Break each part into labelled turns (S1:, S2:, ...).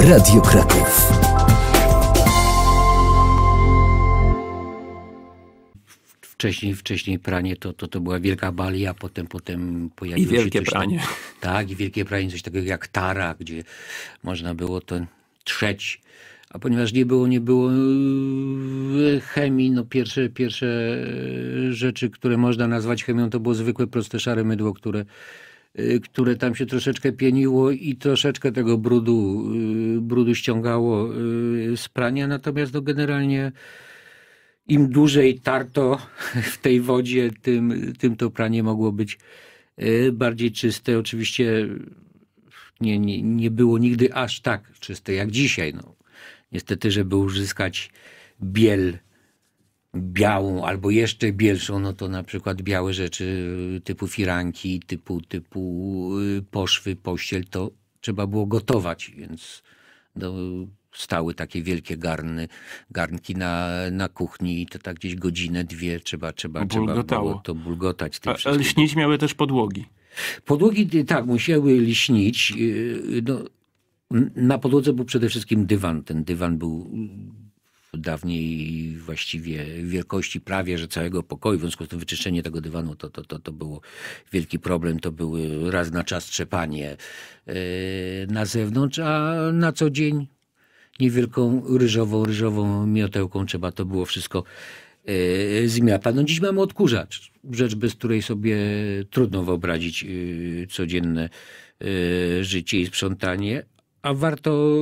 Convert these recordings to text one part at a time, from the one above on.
S1: Radio Kraków. Wcześniej, wcześniej pranie to, to, to była wielka balia, potem, potem pojawiło I wielkie się coś pranie. Tam, tak, i wielkie pranie, coś takiego jak tara, gdzie można było to trzeć. A ponieważ nie było, nie było yy, chemii, no pierwsze, pierwsze rzeczy, które można nazwać chemią, to było zwykłe, proste, szare mydło, które, Y, które tam się troszeczkę pieniło i troszeczkę tego brudu, y, brudu ściągało y, z prania. Natomiast no generalnie im dłużej tarto w tej wodzie, tym, tym to pranie mogło być bardziej czyste. Oczywiście nie, nie, nie było nigdy aż tak czyste jak dzisiaj. No. Niestety, żeby uzyskać biel białą albo jeszcze bielszą, no to na przykład białe rzeczy typu firanki, typu, typu y, poszwy, pościel, to trzeba było gotować, więc no, stały takie wielkie garny, garnki na, na kuchni i to tak gdzieś godzinę, dwie trzeba, trzeba, no, trzeba było to bulgotać. Tym A, lśnić miały też podłogi. Podłogi, y, tak, musiały lśnić. Y, no, na podłodze był przede wszystkim dywan. Ten dywan był dawniej właściwie wielkości prawie, że całego pokoju, w związku z tym wyczyszczenie tego dywanu to, to, to, to było wielki problem, to były raz na czas trzepanie e, na zewnątrz, a na co dzień niewielką ryżową, ryżową miotełką trzeba to było wszystko e, zmiata. No dziś mamy odkurzacz, rzecz bez której sobie trudno wyobrazić e, codzienne życie i sprzątanie. A warto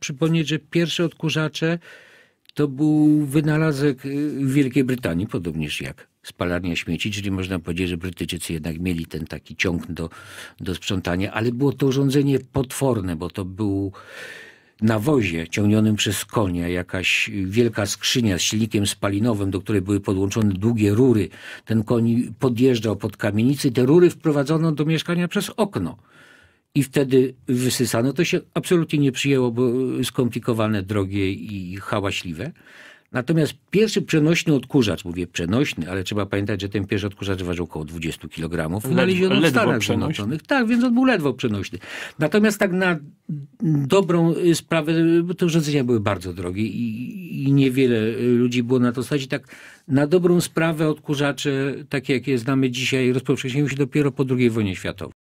S1: przypomnieć, że pierwsze odkurzacze to był wynalazek y, Wielkiej Brytanii, podobnież jak spalarnia śmieci, czyli można powiedzieć, że Brytyjczycy jednak mieli ten taki ciąg do, do sprzątania, ale było to urządzenie potworne, bo to był na wozie ciągnionym przez konia jakaś wielka skrzynia z silnikiem spalinowym, do której były podłączone długie rury. Ten koń podjeżdżał pod kamienicy, te rury wprowadzono do mieszkania przez okno i wtedy wysysano. To się absolutnie nie przyjęło, bo skomplikowane, drogie i hałaśliwe. Natomiast pierwszy przenośny odkurzacz, mówię przenośny, ale trzeba pamiętać, że ten pierwszy odkurzacz ważył około 20 kg. Znaleziono w Stanach Zjednoczonych. Tak, więc on był ledwo przenośny. Natomiast tak na dobrą y, sprawę, bo te urządzenia były bardzo drogie i, i niewiele y, ludzi było na to stać. I tak na dobrą sprawę odkurzacze, takie jakie znamy dzisiaj, rozpowszechniły się dopiero po II wojnie światowej.